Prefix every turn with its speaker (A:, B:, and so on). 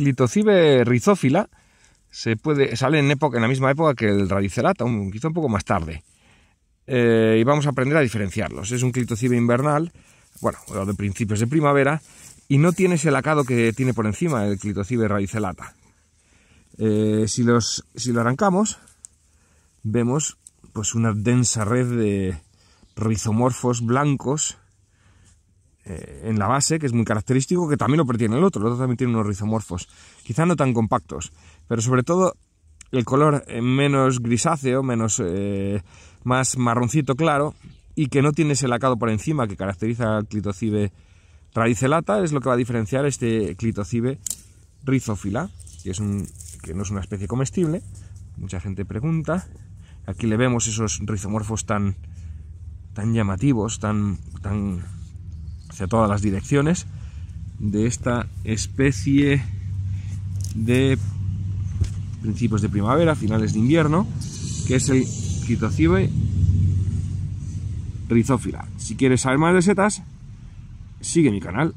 A: Clitocibe rizófila se puede, sale en, época, en la misma época que el radicelata, un, quizá un poco más tarde. Eh, y vamos a aprender a diferenciarlos. Es un clitocibe invernal, bueno, de principios de primavera, y no tiene ese lacado que tiene por encima el clitocibe radicelata. Eh, si, los, si lo arrancamos, vemos pues una densa red de rizomorfos blancos eh, en la base, que es muy característico, que también lo pertiene el otro. El otro también tiene unos rizomorfos, quizá no tan compactos, pero sobre todo el color eh, menos grisáceo, menos eh, más marroncito claro y que no tiene ese lacado por encima que caracteriza al clitocibe radicelata es lo que va a diferenciar este clitocibe rizófila, que, es un, que no es una especie comestible. Mucha gente pregunta. Aquí le vemos esos rizomorfos tan, tan llamativos, tan, tan todas las direcciones de esta especie de principios de primavera, finales de invierno, que es el Citocibe rizófila. Si quieres saber más de setas, sigue mi canal.